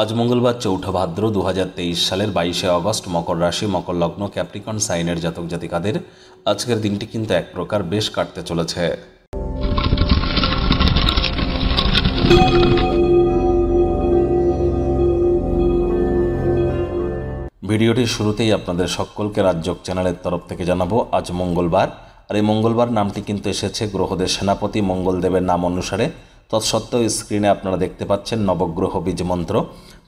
আজ মঙ্গলবার চৌঠা ভাদ্র দু সালের বাইশে অগস্ট মকর রাশি মকর লগ্ন ক্যাপ্রিকন সাইনের জাতক জাতিকাদের আজকের দিনটি কিন্তু এক প্রকার বেশ কাটতে চলেছে ভিডিওটির শুরুতেই আপনাদের সকলকে রাজ্যক চ্যানেলের তরফ থেকে জানাবো আজ মঙ্গলবার আর এই মঙ্গলবার নামটি কিন্তু এসেছে গ্রহদের সেনাপতি মঙ্গলদেবের নাম অনুসারে তৎসত্ত্বেও স্ক্রিনে আপনারা দেখতে পাচ্ছেন নবগ্রহ বীজমন্ত্র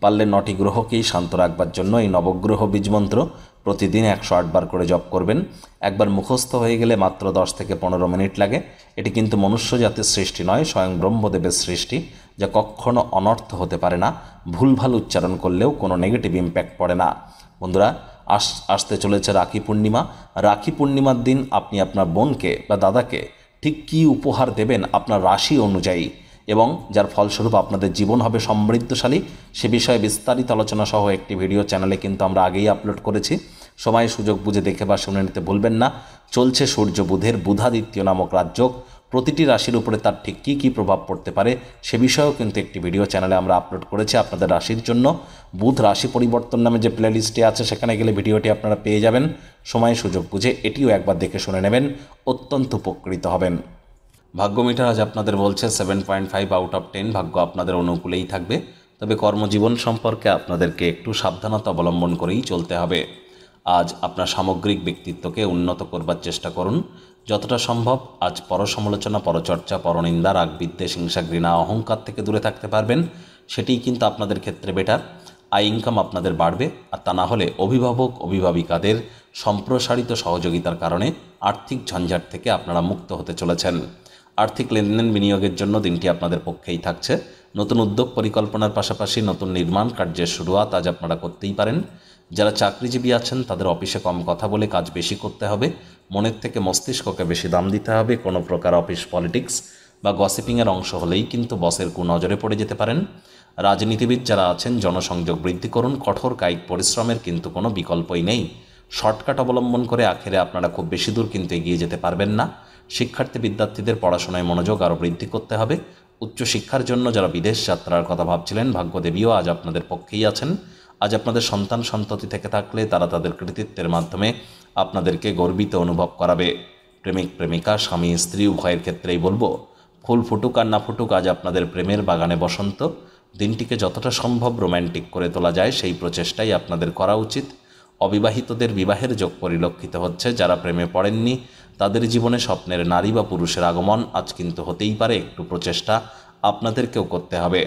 পারলে নটি গ্রহকেই শান্ত রাখবার জন্য এই নবগ্রহ বীজমন্ত্র প্রতিদিন একশো আটবার করে জপ করবেন একবার মুখস্থ হয়ে গেলে মাত্র দশ থেকে পনেরো মিনিট লাগে এটি কিন্তু মনুষ্য জাতির সৃষ্টি নয় স্বয়ং ব্রহ্মদেবের সৃষ্টি যা কখনো অনর্থ হতে পারে না ভুলভাল উচ্চারণ করলেও কোনো নেগেটিভ ইম্প্যাক্ট পড়ে না বন্ধুরা আস আসতে চলেছে রাখি পূর্ণিমা রাখি পূর্ণিমার দিন আপনি আপনার বোনকে বা দাদাকে ঠিক কী উপহার দেবেন আপনার রাশি অনুযায়ী এবং যার ফলস্বরূপ আপনাদের জীবন হবে সমৃদ্ধশালী সে বিষয়ে বিস্তারিত আলোচনা সহ একটি ভিডিও চ্যানেলে কিন্তু আমরা আগেই আপলোড করেছি সময় সুযোগ বুঝে দেখে বা শুনে নিতে ভুলবেন না চলছে সূর্য বুধের বুধাদিত্য নামক রাজ্যক প্রতিটি রাশির উপরে তার ঠিক কী কী প্রভাব পড়তে পারে সে বিষয়েও কিন্তু একটি ভিডিও চ্যানেলে আমরা আপলোড করেছি আপনাদের রাশির জন্য বুধ রাশি পরিবর্তন নামে যে প্লেলিস্টে আছে সেখানে গেলে ভিডিওটি আপনারা পেয়ে যাবেন সময় সুযোগ বুঝে এটিও একবার দেখে শুনে নেবেন অত্যন্ত উপকৃত হবেন ভাগ্য মিটার আজ আপনাদের বলছে seven point five out of ten ভাগ্য আপনাদের অনুকূলেই থাকবে তবে কর্মজীবন সম্পর্কে আপনাদেরকে একটু সাবধানতা অবলম্বন করেই চলতে হবে আজ আপনার সামগ্রিক ব্যক্তিত্বকে উন্নত করবার চেষ্টা করুন যতটা সম্ভব আজ পরসমালোচনা পরচর্চা পরনিন্দা রাগ বিদ্বেষ হিংসা ঘৃণা অহংকার থেকে দূরে থাকতে পারবেন সেটিই কিন্তু আপনাদের ক্ষেত্রে বেটার আয় ইনকাম আপনাদের বাড়বে আর তা না হলে অভিভাবক অভিভাবিকাদের সম্প্রসারিত সহযোগিতার কারণে আর্থিক ঝঞ্ঝাট থেকে আপনারা মুক্ত হতে চলেছেন আর্থিক লেনদেন বিনিয়োগের জন্য দিনটি আপনাদের পক্ষেই থাকছে নতুন উদ্যোগ পরিকল্পনার পাশাপাশি নতুন নির্মাণ কার্যের শুরুয়াত আজ আপনারা করতেই পারেন যারা চাকরিজীবী আছেন তাদের অফিসে কম কথা বলে কাজ বেশি করতে হবে মনের থেকে মস্তিষ্ককে বেশি দাম দিতে হবে কোনো প্রকার অফিস পলিটিক্স বা গসিপিংয়ের অংশ হলেই কিন্তু বসের কুনজরে পড়ে যেতে পারেন রাজনীতিবিদ যারা আছেন জনসংযোগ বৃদ্ধি করুন কঠোর কায়িক পরিশ্রমের কিন্তু কোনো বিকল্পই নেই শর্টকাট অবলম্বন করে আখেরে আপনারা খুব বেশি দূর কিন্তু এগিয়ে যেতে পারবেন না শিক্ষার্থী বিদ্যার্থীদের পড়াশোনায় মনোযোগ আরও বৃদ্ধি করতে হবে উচ্চশিক্ষার জন্য যারা বিদেশ যাত্রার কথা ভাবছিলেন ভাগ্যদেবীও আজ আপনাদের পক্ষেই আছেন আজ আপনাদের সন্তান সন্ততি থেকে থাকলে তারা তাদের কৃতিত্বের মাধ্যমে আপনাদেরকে গর্বিত অনুভব করাবে প্রেমিক প্রেমিকা স্বামী স্ত্রী উভয়ের ক্ষেত্রেই বলবো ফুল ফুটুক আর না ফুটুক আজ আপনাদের প্রেমের বাগানে বসন্ত দিনটিকে যতটা সম্ভব রোম্যান্টিক করে তোলা যায় সেই প্রচেষ্টাই আপনাদের করা উচিত অবিবাহিতদের বিবাহের যোগ পরিলক্ষিত হচ্ছে যারা প্রেমে পড়েননি তাদের জীবনে স্বপ্নের নারী বা পুরুষের আগমন আজ কিন্তু হতেই পারে একটু প্রচেষ্টা আপনাদেরকেও করতে হবে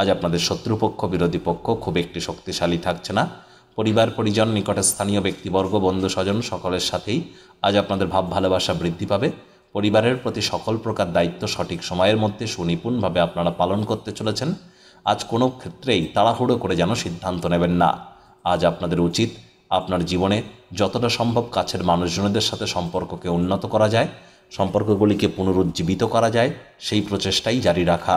আজ আপনাদের শত্রুপক্ষ বিরোধী পক্ষ খুব একটি শক্তিশালী থাকছে না পরিবার পরিজন নিকটে স্থানীয় ব্যক্তিবর্গ বন্ধু স্বজন সকলের সাথেই আজ আপনাদের ভাব ভালোবাসা বৃদ্ধি পাবে পরিবারের প্রতি সকল প্রকার দায়িত্ব সঠিক সময়ের মধ্যে সুনিপুণভাবে আপনারা পালন করতে চলেছেন আজ কোনো ক্ষেত্রেই তাড়াহুড়ো করে যেন সিদ্ধান্ত নেবেন না আজ আপনাদের উচিত আপনার জীবনে যতটা সম্ভব কাছের মানুষজনদের সাথে সম্পর্ককে উন্নত করা যায় সম্পর্কগুলিকে পুনরুজ্জীবিত করা যায় সেই প্রচেষ্টাই জারি রাখা